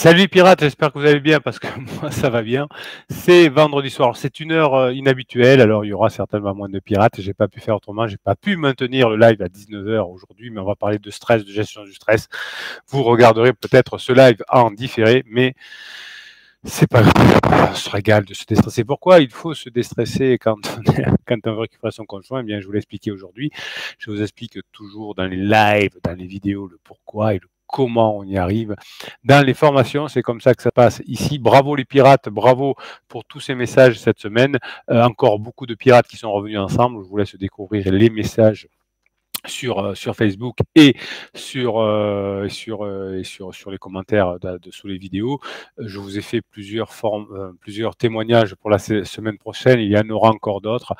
Salut pirates, j'espère que vous allez bien parce que moi ça va bien. C'est vendredi soir, c'est une heure euh, inhabituelle, alors il y aura certainement moins de pirates, j'ai pas pu faire autrement, j'ai pas pu maintenir le live à 19h aujourd'hui, mais on va parler de stress, de gestion du stress. Vous regarderez peut-être ce live en différé, mais c'est pas grave, on se régale de se déstresser. Pourquoi il faut se déstresser quand on, est, quand on veut récupérer son conjoint eh bien, je vous l'expliquais aujourd'hui. Je vous explique toujours dans les lives, dans les vidéos, le pourquoi et le comment on y arrive. Dans les formations, c'est comme ça que ça passe. Ici, bravo les pirates, bravo pour tous ces messages cette semaine. Euh, encore beaucoup de pirates qui sont revenus ensemble. Je vous laisse découvrir les messages sur, euh, sur Facebook euh, et sur, sur, les commentaires de, sous les vidéos. Je vous ai fait plusieurs, formes, plusieurs témoignages pour la semaine prochaine. Il y en aura encore d'autres.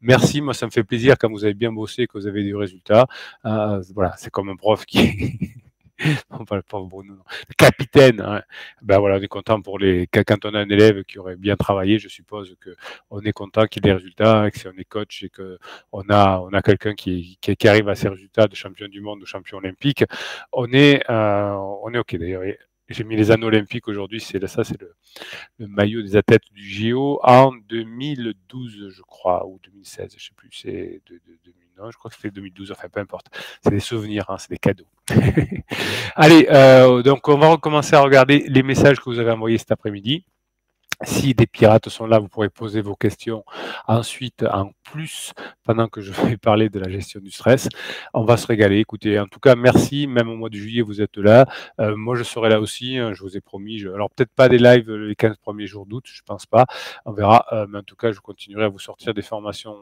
Merci, moi ça me fait plaisir quand vous avez bien bossé, que vous avez des résultats. voilà, c'est comme un prof qui... pas capitaine. Hein. Ben voilà, on est content pour les. Quand on a un élève qui aurait bien travaillé, je suppose que on est content qu'il ait des résultats, hein, que si on est coach et que on a on a quelqu'un qui, qui, arrive à ses résultats de champion du monde ou champion olympique, on est euh, on est ok d'ailleurs. J'ai mis les anneaux olympiques aujourd'hui, c'est ça, c'est le, maillot des athlètes du JO en 2012, je crois, ou 2016, je ne sais plus, c'est de, je crois que c'était 2012, enfin peu importe. C'est des souvenirs, hein, c'est des cadeaux. Allez, euh, donc on va recommencer à regarder les messages que vous avez envoyés cet après-midi. Si des pirates sont là, vous pourrez poser vos questions. Ensuite, en plus, pendant que je vais parler de la gestion du stress, on va se régaler. Écoutez, en tout cas, merci. Même au mois de juillet, vous êtes là. Euh, moi, je serai là aussi. Hein, je vous ai promis. Alors, peut-être pas des lives les 15 premiers jours d'août, je pense pas. On verra. Euh, mais en tout cas, je continuerai à vous sortir des formations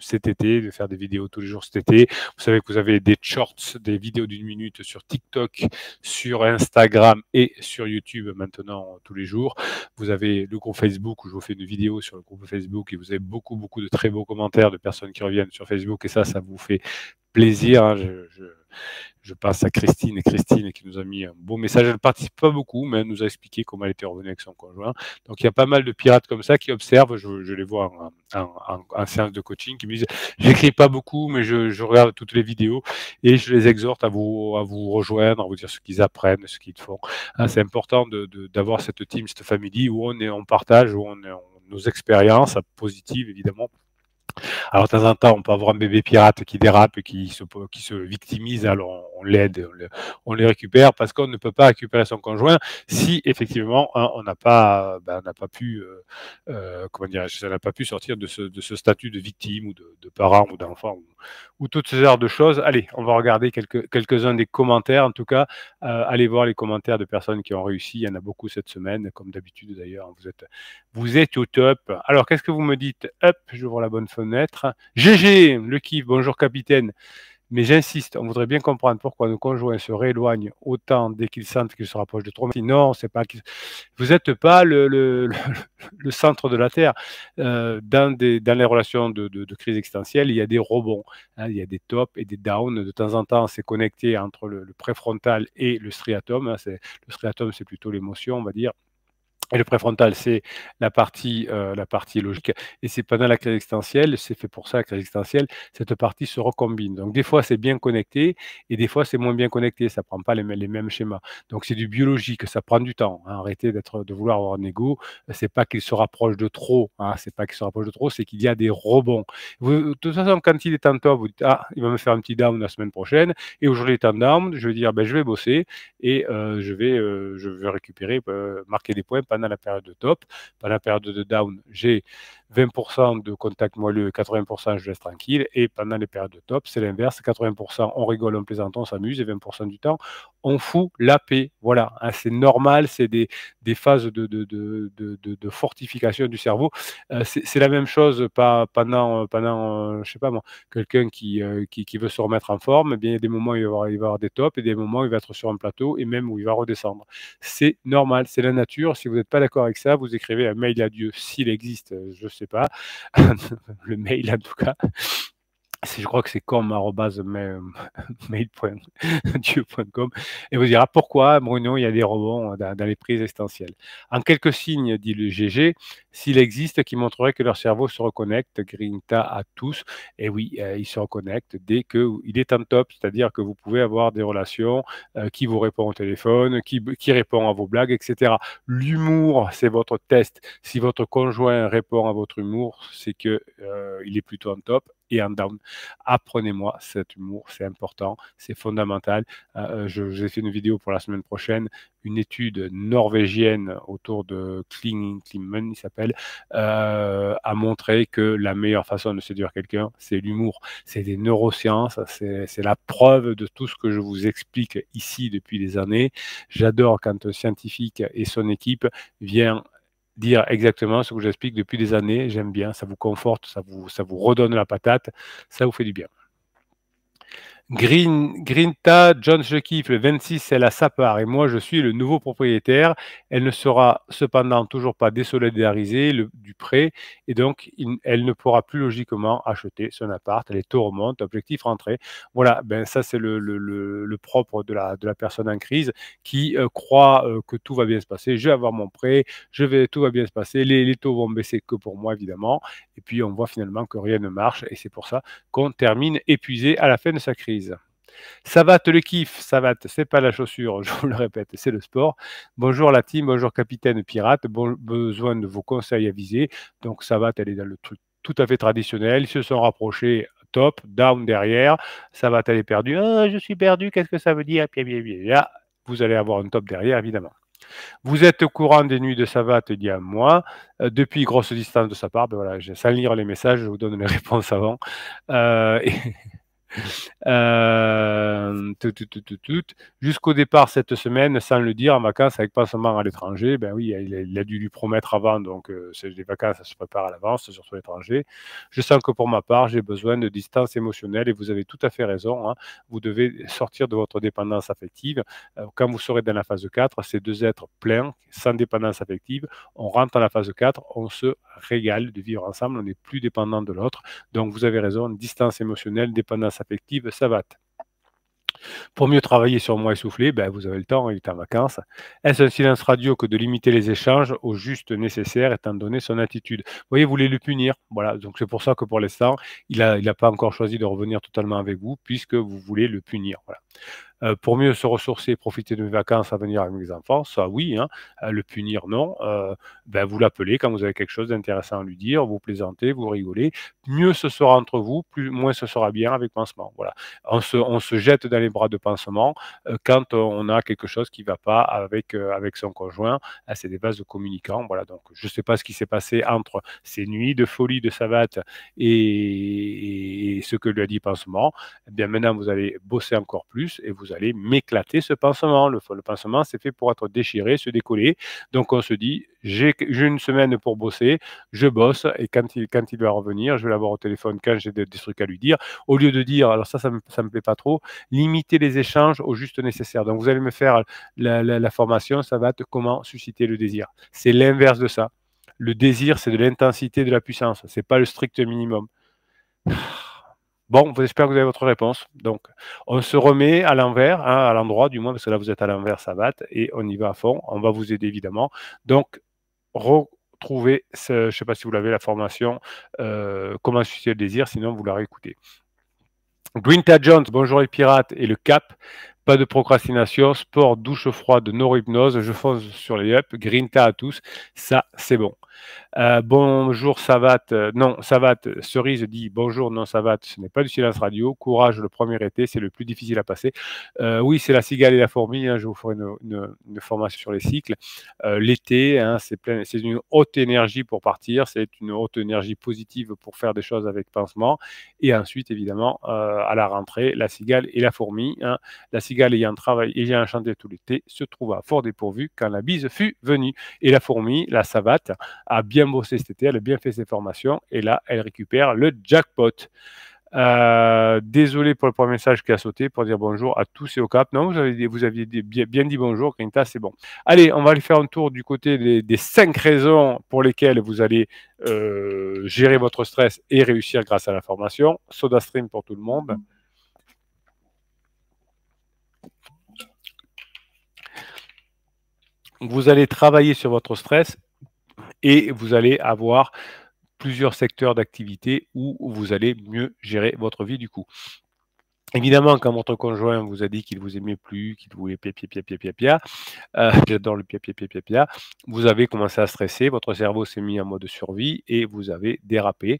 cet été, de faire des vidéos tous les jours cet été. Vous savez que vous avez des shorts, des vidéos d'une minute sur TikTok, sur Instagram et sur YouTube maintenant tous les jours. Vous avez le groupe Facebook où je vous fais une vidéo sur le groupe Facebook et vous avez beaucoup, beaucoup de très beaux commentaires de personnes qui reviennent sur Facebook et ça, ça vous fait plaisir. Hein. je, je, passe à Christine, Christine qui nous a mis un beau message. Elle ne participe pas beaucoup, mais elle nous a expliqué comment elle était revenue avec son conjoint. Donc il y a pas mal de pirates comme ça qui observent, je, les vois en, séance de coaching, qui me disent, j'écris pas beaucoup, mais je, regarde toutes les vidéos et je les exhorte à vous, à vous rejoindre, à vous dire ce qu'ils apprennent, ce qu'ils font. Ah, c'est important d'avoir de, cette team, cette famille où on, est, on partage, où on, nos expériences positives, évidemment, alors, de temps en temps, on peut avoir un bébé pirate qui dérape, qui se, qui se victimise, alors on, l'aide, on, les récupère, parce qu'on ne peut pas récupérer son conjoint si, effectivement, hein, on n'a pas, ben, pas pu, euh, euh, comment n'a pas pu sortir de ce, statut de victime ou de, parent ou d'enfant ou, toutes ces sortes de choses. Allez, on va regarder quelques-uns des commentaires. En tout cas, euh, allez voir les commentaires de personnes qui ont réussi. Il y en a beaucoup cette semaine, comme d'habitude d'ailleurs. Vous êtes, vous êtes au top. Alors, qu'est-ce que vous me dites Hop, j'ouvre la bonne fenêtre être. GG, le kiff, bonjour capitaine. Mais j'insiste, on voudrait bien comprendre pourquoi nos conjoints se rééloignent autant dès qu'ils sentent qu'ils se rapprochent de trop. Sinon, c'est pas vous n'êtes pas le, centre de la Terre. Euh, dans, les relations de, crise existentielle, il y a des rebonds, hein. il y a des tops et des downs. De temps en temps, c'est connecté entre le, préfrontal et le striatum. Hein. le striatum, c'est plutôt l'émotion, on va dire. Et le préfrontal, c'est la partie, euh, la partie logique. Et c'est pendant la crise existentielle, c'est fait pour ça la crise existentielle, cette partie se recombine. Donc des fois c'est bien connecté et des fois c'est moins bien connecté. Ça prend pas les, les mêmes schémas. Donc c'est du biologique, ça prend du temps. Hein. Arrêtez d'être, de vouloir avoir un ego. C'est pas qu'il se rapproche de trop. Hein. C'est pas qu'il se rapproche de trop, c'est qu'il y a des rebonds. de toute façon, quand il est en top, vous dites ah il va me faire un petit down la semaine prochaine. Et aujourd'hui il est en down, je vais dire ben je vais bosser et euh, je vais, euh, je vais récupérer, marquer des points à la période de top. à la période de down, j'ai 20% de contact moelleux 80% je laisse tranquille. Et pendant les périodes de top, c'est l'inverse. 80% on rigole, on plaisante, on s'amuse et 20% du temps, on fout la paix. Voilà, hein, c'est normal, c'est des, des, phases de, de, de, de, fortification du cerveau. Euh, c'est la même chose pas, pendant, euh, pendant euh, je sais pas moi, quelqu'un qui, qui, veut se remettre en forme. Eh bien, il y a des moments où il va, y avoir des tops et des moments où il va être sur un plateau et même où il va redescendre. C'est normal, c'est la nature. Si vous n'êtes pas d'accord avec ça, vous écrivez un mail à Dieu s'il existe. Je sais pas, le mail en tout cas je crois que c'est com.made.dieu.com et vous dira pourquoi, Bruno, il y a des rebonds euh, dans, les prises essentielles. En quelques signes, dit le GG, s'il existe, qui montrerait que leur cerveau se reconnecte, Grinta à tous, et oui, euh, il se reconnecte dès qu'il est en top, c'est-à-dire que vous pouvez avoir des relations, euh, qui vous répond au téléphone, qui, qui répond à vos blagues, etc. L'humour, c'est votre test. Si votre conjoint répond à votre humour, c'est qu'il est plutôt en top et en down. Apprenez-moi cet humour, c'est important, c'est fondamental. Euh, euh, je J'ai fait une vidéo pour la semaine prochaine, une étude norvégienne autour de Kling, il s'appelle, euh, a montré que la meilleure façon de séduire quelqu'un, c'est l'humour. C'est des neurosciences, c'est la preuve de tout ce que je vous explique ici depuis des années. J'adore quand un scientifique et son équipe vient dire exactement ce que j'explique depuis des années. J'aime bien, ça vous conforte, ça vous, ça vous redonne la patate, ça vous fait du bien. Green, Grinta, John, Shekif, le 26, elle a sa part et moi, je suis le nouveau propriétaire. Elle ne sera cependant toujours pas désolidarisée du prêt et donc elle ne pourra plus logiquement acheter son appart. Les taux remontent, objectif rentré. Voilà, ben ça, c'est le, le, le, propre de la, de la personne en crise qui euh, croit euh, que tout va bien se passer. Je vais avoir mon prêt, je vais, tout va bien se passer. les taux vont baisser que pour moi, évidemment. Et puis, on voit finalement que rien ne marche et c'est pour ça qu'on termine épuisé à la fin de sa crise va, Savate, le kiff, Savate, c'est pas la chaussure, je vous le répète, c'est le sport. Bonjour la team, bonjour capitaine pirate, bon, besoin de vos conseils avisés. Donc Savate, elle est dans le truc tout à fait traditionnel, ils se sont rapprochés top, down derrière, Savate, elle est perdue, ah, je suis perdu, qu'est-ce que ça veut dire Vous allez avoir un top derrière, évidemment. Vous êtes au courant des nuits de Savate il y a un mois. Euh, depuis grosse distance de sa part, ben voilà, sans lire les messages, je vous donne les réponses avant. Euh, Euh, Jusqu'au départ cette semaine, sans le dire, en vacances avec seulement à l'étranger. Ben oui, il a, dû lui promettre avant, donc euh, les vacances, ça se prépare à l'avance, surtout à l'étranger. Je sens que pour ma part, j'ai besoin de distance émotionnelle et vous avez tout à fait raison. Hein. Vous devez sortir de votre dépendance affective. Euh, quand vous serez dans la phase 4, ces deux êtres pleins, sans dépendance affective, on rentre dans la phase 4, on se régal de vivre ensemble, on n'est plus dépendant de l'autre. Donc vous avez raison, distance émotionnelle, dépendance affective, ça va. Pour mieux travailler sur moi essoufflé, ben vous avez le temps, il est en vacances. Est-ce un silence radio que de limiter les échanges au juste nécessaire étant donné son attitude Vous voyez, vous voulez le punir. Voilà, donc c'est pour ça que pour l'instant, il n'a il pas encore choisi de revenir totalement avec vous puisque vous voulez le punir. Voilà. Euh, pour mieux se ressourcer, profiter de mes vacances à venir avec mes enfants, ça oui. Hein. Euh, le punir, non. Euh, ben, vous l'appelez quand vous avez quelque chose d'intéressant à lui dire, vous plaisantez, vous rigolez. Mieux ce sera entre vous, plus, moins ce sera bien avec pansement. Voilà. On se, on se jette dans les bras de pansement quand on a quelque chose qui ne va pas avec, avec son conjoint. C'est des bases de communicants. Voilà. Donc, je ne sais pas ce qui s'est passé entre ces nuits de folie de savate et, ce que lui a dit pansement. Eh bien, maintenant, vous allez bosser encore plus et vous allez m'éclater ce pansement. Le, le pansement, c'est fait pour être déchiré, se décoller. Donc on se dit, j'ai une semaine pour bosser, je bosse, et quand il, quand il va revenir, je vais l'avoir au téléphone quand j'ai des, trucs à lui dire. Au lieu de dire, alors ça, ça me, plaît pas trop, limiter les échanges au juste nécessaire. Donc vous allez me faire la, formation, ça va être comment susciter le désir. C'est l'inverse de ça. Le désir, c'est de l'intensité, de la puissance. C'est pas le strict minimum. Bon, j'espère que vous avez votre réponse. Donc, on se remet à l'envers, hein, à l'endroit du moins, parce que là, vous êtes à l'envers, ça va, et on y va à fond. On va vous aider, évidemment. Donc, retrouvez, ce, je ne sais pas si vous l'avez, la formation euh, Comment susciter le désir, sinon vous la réécoutez. Grinta Jones, bonjour les pirates et le cap. Pas de procrastination, sport, douche froide, neurohypnose. je fonce sur les up, Grinta à tous, ça c'est bon. Euh, bonjour Savate, euh, non Savate, euh, Cerise dit bonjour, non Savate, ce n'est pas du silence radio. Courage, le premier été, c'est le plus difficile à passer. oui, c'est la cigale et la fourmi. Hein. je vous ferai une, formation sur les cycles. L'été, hein, c'est c'est une haute énergie pour partir, c'est une haute énergie positive pour faire des choses avec pansement. Et ensuite, évidemment, à la rentrée, la cigale et la fourmi. Hein. la cigale ayant travaillé, ayant chanté tout l'été, se trouva fort dépourvue quand la bise fut venue. Et la fourmi, la savate, a bien bossé cet été, elle a bien fait ses formations et là, elle récupère le jackpot. Euh, désolé pour le premier message qui a sauté pour dire bonjour à tous et au cap. Non, vous, vous aviez bien, dit bonjour, Quinta, c'est bon. Allez, on va aller faire un tour du côté des, cinq raisons pour lesquelles vous allez euh, gérer votre stress et réussir grâce à la formation. Soda Stream pour tout le monde. Vous allez travailler sur votre stress et vous allez avoir plusieurs secteurs d'activité où vous allez mieux gérer votre vie du coup. Évidemment, quand votre conjoint vous a dit qu'il vous aimait plus, qu'il voulait pia pia pia pia pia pia, euh, j'adore le pia pia pia pia pia, vous avez commencé à stresser, votre cerveau s'est mis en mode survie et vous avez dérapé.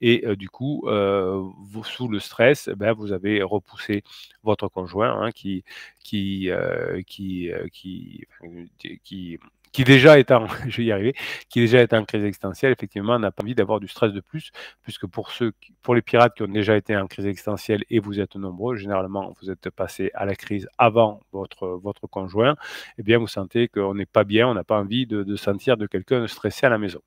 Et euh, du coup, euh, sous le stress, eh ben, vous avez repoussé votre conjoint hein, qui, qui, qui, qui, qui, qui déjà est en, je y arriver, qui déjà est en crise existentielle, effectivement, n'a pas envie d'avoir du stress de plus, puisque pour ceux, pour les pirates qui ont déjà été en crise existentielle et vous êtes nombreux, généralement, vous êtes passé à la crise avant votre, votre conjoint, eh bien, vous sentez qu'on n'est pas bien, on n'a pas envie de, de sentir de quelqu'un stressé à la maison.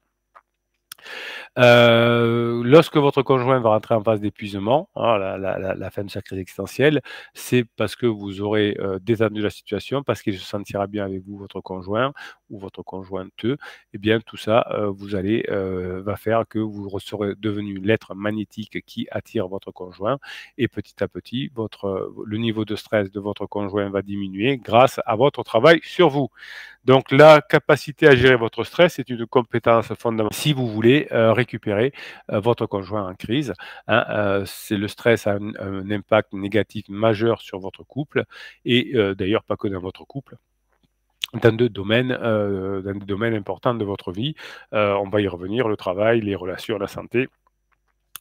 Euh, lorsque votre conjoint va rentrer en phase d'épuisement, hein, la, fin de sa crise existentielle, c'est parce que vous aurez euh, détendu la situation, parce qu'il se sentira bien avec vous, votre conjoint ou votre conjointe. Et eh bien, tout ça, euh, vous allez, va faire que vous serez devenu l'être magnétique qui attire votre conjoint. Et petit à petit, votre, le niveau de stress de votre conjoint va diminuer grâce à votre travail sur vous. Donc, la capacité à gérer votre stress est une compétence fondamentale. Si vous voulez euh, récupérer euh, votre conjoint en crise. Hein, euh, c'est le stress a un, impact négatif majeur sur votre couple et d'ailleurs pas que dans votre couple dans deux domaines, dans des domaines importants de votre vie. on va y revenir, le travail, les relations, la santé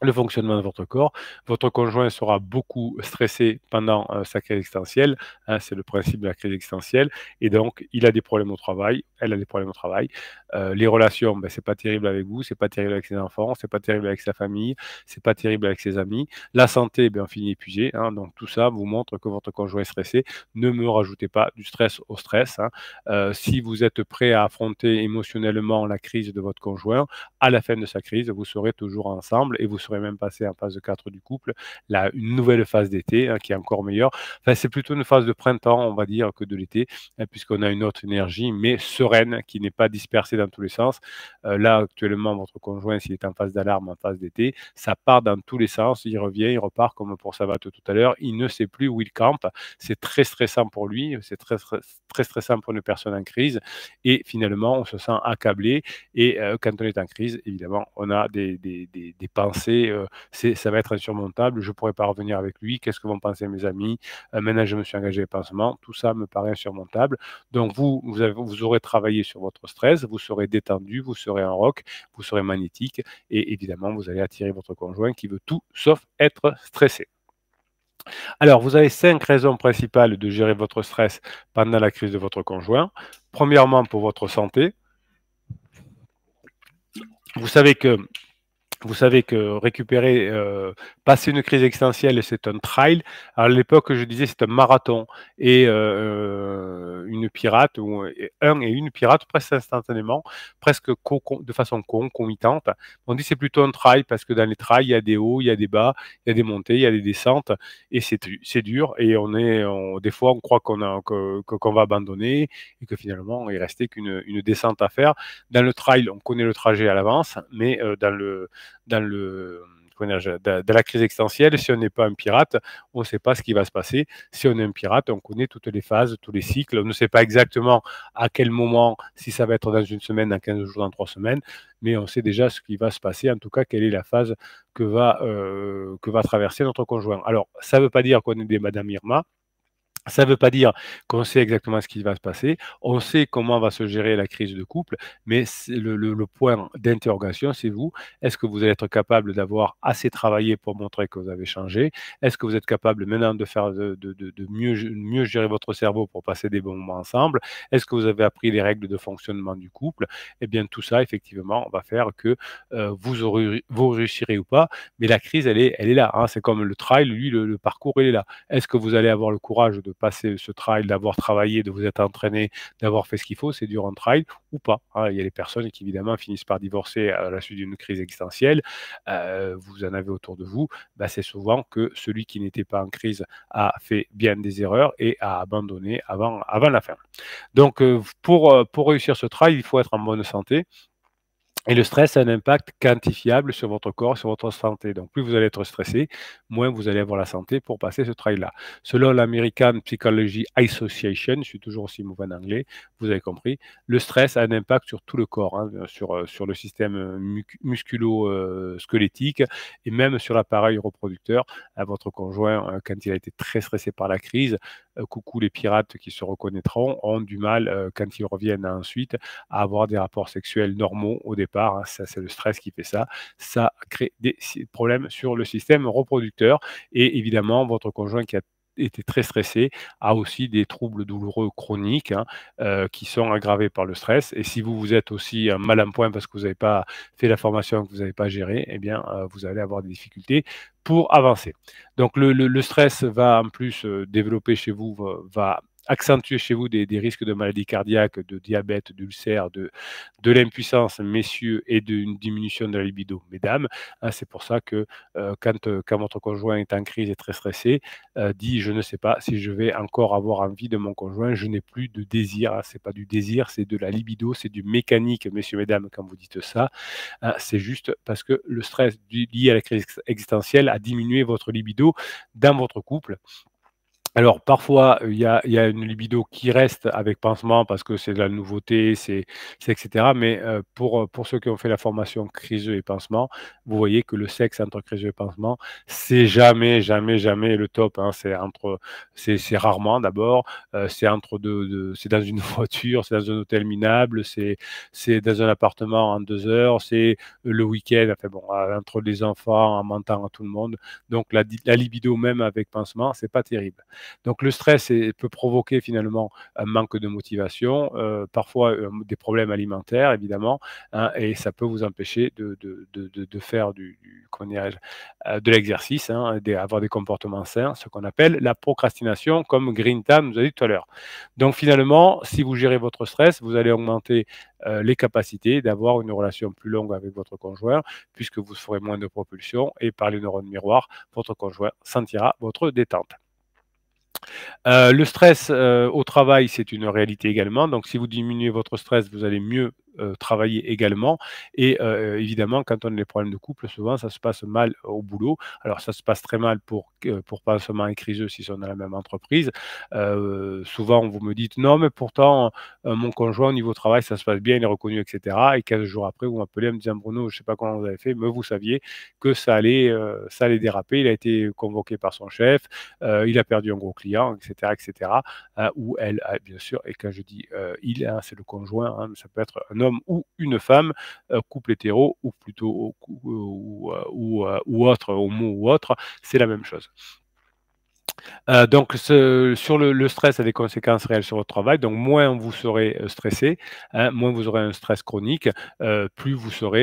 le fonctionnement de votre corps. Votre conjoint sera beaucoup stressé pendant euh, sa crise existentielle. Hein, c'est le principe de la crise existentielle. Et donc, il a des problèmes au travail, elle a des problèmes au travail. Euh, les relations, ben, c'est pas terrible avec vous, c'est pas terrible avec ses enfants, c'est pas terrible avec sa famille, c'est pas terrible avec ses amis. La santé, ben, on finit épuisé. Hein, donc, tout ça vous montre que votre conjoint est stressé. Ne me rajoutez pas du stress au stress. Hein. Euh, si vous êtes prêt à affronter émotionnellement la crise de votre conjoint, à la fin de sa crise, vous serez toujours ensemble et vous même passer en phase 4 du couple. Là, une nouvelle phase d'été hein, qui est encore meilleure. Enfin, c'est plutôt une phase de printemps, on va dire, que de l'été, hein, puisqu'on a une autre énergie, mais sereine, qui n'est pas dispersée dans tous les sens. Euh, là, actuellement, votre conjoint, s'il est en phase d'alarme, en phase d'été, ça part dans tous les sens. Il revient, il repart, comme pour Sabato tout à l'heure. Il ne sait plus où il campe. C'est très stressant pour lui. C'est très, très stressant pour une personne en crise. Et finalement, on se sent accablé. Et euh, quand on est en crise, évidemment, on a des pensées c'est, ça va être insurmontable, je ne pourrai pas revenir avec lui, qu'est-ce que vont penser mes amis, maintenant je me suis engagé pansement, tout ça me paraît insurmontable. Donc vous, vous, vous aurez travaillé sur votre stress, vous serez détendu, vous serez en rock, vous serez magnétique, et évidemment, vous allez attirer votre conjoint qui veut tout sauf être stressé. Alors, vous avez cinq raisons principales de gérer votre stress pendant la crise de votre conjoint. Premièrement, pour votre santé. Vous savez que vous savez que récupérer, euh, passer une crise existentielle, c'est un trial. À l'époque, je disais c'est un marathon. Et euh, euh, une pirate, ou un et une pirate, presque instantanément, presque de façon concomitante. On dit c'est plutôt un trial parce que dans les trails il y a des hauts, il y a des bas, il y a des montées, il y a des descentes. Et c'est dur. Et on est, des fois, on croit qu'on qu'on va abandonner et que finalement, il ne restait qu'une descente à faire. Dans le trial, on connaît le trajet à l'avance, mais dans le dans, le, la crise existentielle, si on n'est pas un pirate, on ne sait pas ce qui va se passer. Si on est un pirate, on connaît toutes les phases, tous les cycles. On ne sait pas exactement à quel moment, si ça va être dans une semaine, dans 15 jours, dans 3 semaines, mais on sait déjà ce qui va se passer, en tout cas quelle est la phase que va, euh, que va traverser notre conjoint. Alors, ça ne veut pas dire qu'on est des Madame Irma, ça ne veut pas dire qu'on sait exactement ce qui va se passer, on sait comment va se gérer la crise de couple, mais le, point d'interrogation, c'est vous. Est-ce que vous allez être capable d'avoir assez travaillé pour montrer que vous avez changé Est-ce que vous êtes capable maintenant de, faire de, mieux, gérer votre cerveau pour passer des bons moments ensemble Est-ce que vous avez appris les règles de fonctionnement du couple Eh bien, tout ça, effectivement, va faire que euh, vous, réussirez ou pas, mais la crise, elle est, là. Hein. C'est comme le trail, lui, le, parcours, il est là. Est-ce que vous allez avoir le courage de passer ce trial, d'avoir travaillé, de vous être entraîné, d'avoir fait ce qu'il faut, c'est dur en trail ou pas. Hein. Il y a des personnes qui évidemment finissent par divorcer à la suite d'une crise existentielle. Euh, vous en avez autour de vous. Bah, c'est souvent que celui qui n'était pas en crise a fait bien des erreurs et a abandonné avant, avant la fin. Donc, euh, pour, euh, pour réussir ce trail, il faut être en bonne santé, et le stress a un impact quantifiable sur votre corps, sur votre santé. Donc, plus vous allez être stressé, moins vous allez avoir la santé pour passer ce travail là Selon l'American Psychology Association, je suis toujours aussi mauvais en anglais, vous avez compris, le stress a un impact sur tout le corps, hein, sur, euh, sur le système euh, musculo-squelettique euh, et même sur l'appareil reproducteur. À votre conjoint, quand il a été très stressé par la crise, coucou les pirates qui se reconnaîtront, ont du mal, quand ils reviennent ensuite, à avoir des rapports sexuels normaux au départ Hein, ça c'est le stress qui fait ça, ça crée des problèmes sur le système reproducteur et évidemment votre conjoint qui a été très stressé, a aussi des troubles douloureux chroniques hein, euh, qui sont aggravés par le stress. Et si vous vous êtes aussi euh, mal en point parce que vous n'avez pas fait la formation, que vous n'avez pas géré, eh bien, euh, vous allez avoir des difficultés pour avancer. Donc, le, stress va en plus développer chez vous, va accentuer chez vous des, risques de maladies cardiaques, de diabète, d'ulcère, de, de l'impuissance, messieurs, et d'une diminution de la libido, mesdames. Hein, c'est pour ça que euh, quand, euh, quand, votre conjoint est en crise et très stressé, euh, dit je ne sais pas si je vais encore avoir envie de mon conjoint, je n'ai plus de désir. Hein, c'est pas du désir, c'est de la libido, c'est du mécanique, messieurs, mesdames, quand vous dites ça. Hein, c'est juste parce que le stress lié à la crise existentielle a diminué votre libido dans votre couple. Alors parfois, il y a, une libido qui reste avec pansement parce que c'est de la nouveauté, c'est etc. Mais euh, pour, euh, pour ceux qui ont fait la formation criseux et pansement, vous voyez que le sexe entre criseux et pansement, c'est jamais, jamais, jamais le top. Hein. C'est entre, c'est rarement d'abord, euh, c'est entre deux, c'est dans une voiture, c'est dans un hôtel minable, c'est dans un appartement en deux heures, c'est le week-end. Enfin bon, entre les enfants, en mentant à tout le monde. Donc la, la libido même avec pansement, c'est pas terrible. Donc le stress peut provoquer finalement un manque de motivation, euh, parfois euh, des problèmes alimentaires évidemment, hein, et ça peut vous empêcher de, faire du, du euh, de l'exercice, hein, d'avoir des comportements sains, ce qu'on appelle la procrastination, comme Green Tam nous a dit tout à l'heure. Donc finalement, si vous gérez votre stress, vous allez augmenter les capacités d'avoir une relation plus longue avec votre conjoint, puisque vous ferez moins de propulsion et par les neurones miroirs, votre conjoint sentira votre détente. Euh, le stress euh, au travail, c'est une réalité également. Donc, si vous diminuez votre stress, vous allez mieux euh, travailler également. Et euh, évidemment, quand on a des problèmes de couple, souvent ça se passe mal euh, au boulot. Alors ça se passe très mal pour, pour seulement et criseux si est dans la même entreprise. souvent, on vous me dites non, mais pourtant, mon conjoint au niveau travail, ça se passe bien, il est reconnu, etc. Et 15 jours après, vous m'appelez en me disant Bruno, je ne sais pas comment vous avez fait, mais vous saviez que ça allait, ça allait déraper. Il a été convoqué par son chef, il a perdu un gros client, etc. etc. ou elle, ah, bien sûr. Et quand je dis il, hein, c'est le conjoint, hein, ça peut être un homme ou une femme, euh, couple hétéro ou plutôt euh, ou, euh, ou, autre, homo ou autre, c'est la même chose. Euh, donc, sur le, stress a des conséquences réelles sur votre travail. Donc, moins vous serez euh, stressé, hein, moins vous aurez un stress chronique, euh, plus vous serez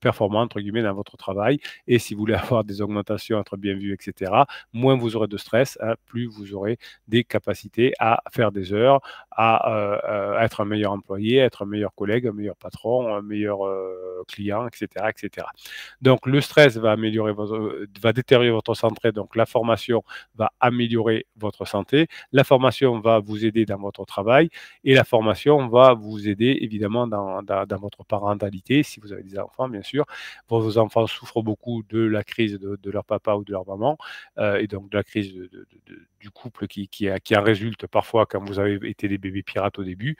performant, entre guillemets, dans votre travail. Et si vous voulez avoir des augmentations, être bien vu, etc., moins vous aurez de stress, hein, plus vous aurez des capacités à faire des heures, à, être un meilleur employé, être un meilleur collègue, un meilleur patron, un meilleur client, etc., etc. Donc, le stress va améliorer, votre, va détériorer votre centré, donc la formation va améliorer votre santé. La formation va vous aider dans votre travail et la formation va vous aider évidemment dans, dans, votre parentalité, si vous avez des enfants, bien sûr. Vos enfants souffrent beaucoup de la crise de, de leur papa ou de leur maman euh, et donc de la crise de, de, du couple qui, qui, qui, en résulte parfois quand vous avez été des bébés pirates au début.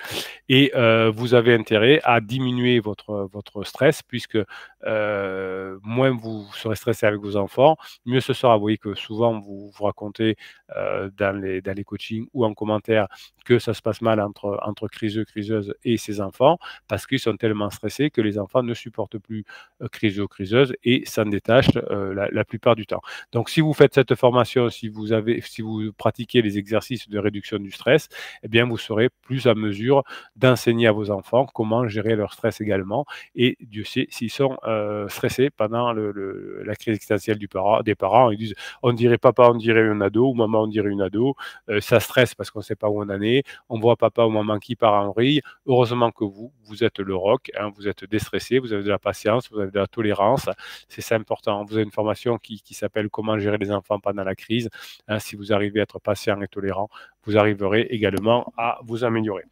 Et euh, vous avez intérêt à diminuer votre, votre stress puisque euh, moins vous serez stressé avec vos enfants, mieux ce sera. Vous voyez que souvent vous vous racontez raconter euh, dans, les, dans les coachings ou en commentaire que ça se passe mal entre, entre criseux, criseuses et ses enfants parce qu'ils sont tellement stressés que les enfants ne supportent plus criseux, criseuses et s'en détachent euh, la, la, plupart du temps. Donc, si vous faites cette formation, si vous, avez, si vous pratiquez les exercices de réduction du stress, eh bien, vous serez plus à mesure d'enseigner à vos enfants comment gérer leur stress également. Et Dieu sait, s'ils sont euh, stressés pendant le, la crise existentielle du des parents, ils disent on dirait papa, on dirait un ado ou maman, on dirait une ado, euh, ça stresse parce qu'on ne sait pas où on en est, on voit papa ou maman qui part en rille. Heureusement que vous, vous êtes le rock, hein, vous êtes déstressé, vous avez de la patience, vous avez de la tolérance, c'est ça important. Vous avez une formation qui, s'appelle Comment gérer les enfants pendant la crise. Hein, si vous arrivez à être patient et tolérant, vous arriverez également à vous améliorer.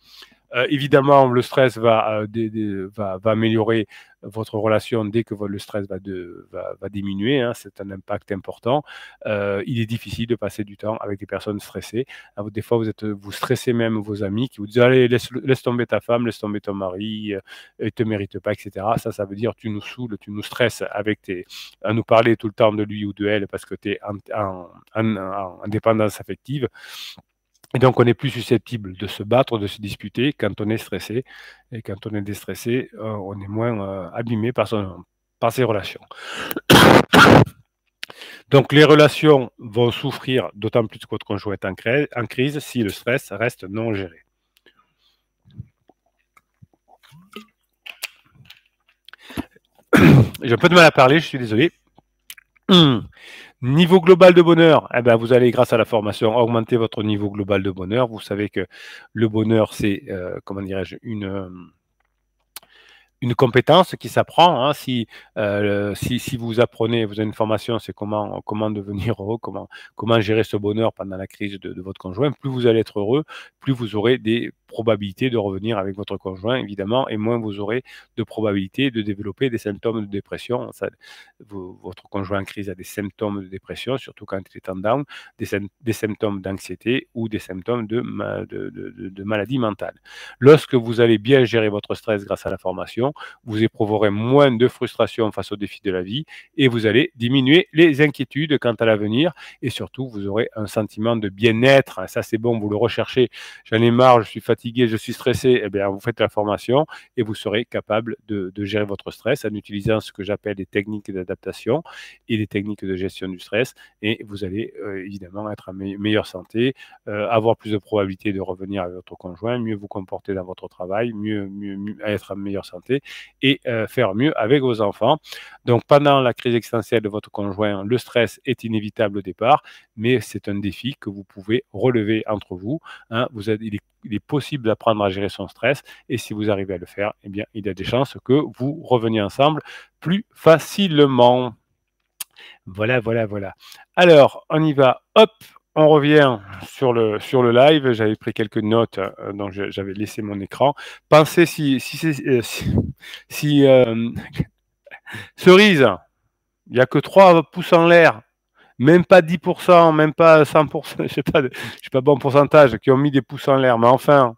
Euh, évidemment, le stress euh, va, va, améliorer votre relation dès que le stress va, va, diminuer. Hein, c'est un impact important. Euh, il est difficile de passer du temps avec des personnes stressées. Ah, des fois, vous, êtes, vous stressez même vos amis qui vous disent Allez, laisse, tomber ta femme, laisse tomber ton mari, il ne te mérite pas, etc. Ça, ça veut dire Tu nous saoules, tu nous stresses avec tes, à nous parler tout le temps de lui ou de elle parce que tu es en dépendance affective. Et donc, on est plus susceptible de se battre, de se disputer quand on est stressé. Et quand on est déstressé, euh, on est moins euh, abîmé par, son, ses relations. Donc, les relations vont souffrir d'autant plus que votre conjoint est en crise si le stress reste non géré. J'ai un peu de mal à parler, je suis désolé. Niveau global de bonheur, eh ben vous allez, grâce à la formation, augmenter votre niveau global de bonheur. Vous savez que le bonheur, c'est, euh, comment dirais-je, une euh, une compétence qui s'apprend. Hein, euh, si, vous apprenez, vous avez une formation, c'est comment, comment devenir heureux, comment, comment gérer ce bonheur pendant la crise de, votre conjoint. Plus vous allez être heureux, plus vous aurez des probabilités de revenir avec votre conjoint, évidemment, et moins vous aurez de probabilités de développer des symptômes de dépression. votre conjoint en crise a des symptômes de dépression, surtout quand il est en down, des, symptômes d'anxiété ou des symptômes de, de, de maladie mentale. Lorsque vous allez bien gérer votre stress grâce à la formation, vous éprouverez moins de frustration face aux défis de la vie et vous allez diminuer les inquiétudes quant à l'avenir et surtout vous aurez un sentiment de bien-être. Ah, ça c'est bon, vous le recherchez. J'en ai marre, je suis fatigué, je suis stressé. Eh bien, vous faites la formation et vous serez capable de, gérer votre stress en utilisant ce que j'appelle des techniques d'adaptation et des techniques de gestion du stress et vous allez euh, évidemment être en meilleure santé, euh, avoir plus de probabilité de revenir avec votre conjoint, mieux vous comporter dans votre travail, mieux être en meilleure santé et euh, faire mieux avec vos enfants. Donc pendant la crise existentielle de votre conjoint, le stress est inévitable au départ, mais c'est un défi que vous pouvez relever entre vous. Hein. il, est, possible d'apprendre à gérer son stress et si vous arrivez à le faire, eh bien, il y a des chances que vous reveniez ensemble plus facilement. Voilà, voilà, voilà. Alors, on y va. Hop, on revient sur le, sur le live. J'avais pris quelques notes, euh, donc j'avais laissé mon écran. Pensez si, si, euh, si euh, cerise, il n'y a que 3 pouces en l'air, même pas 10%, même pas 100%, je ne sais pas, pas bon pourcentage, qui ont mis des pouces en l'air, mais enfin,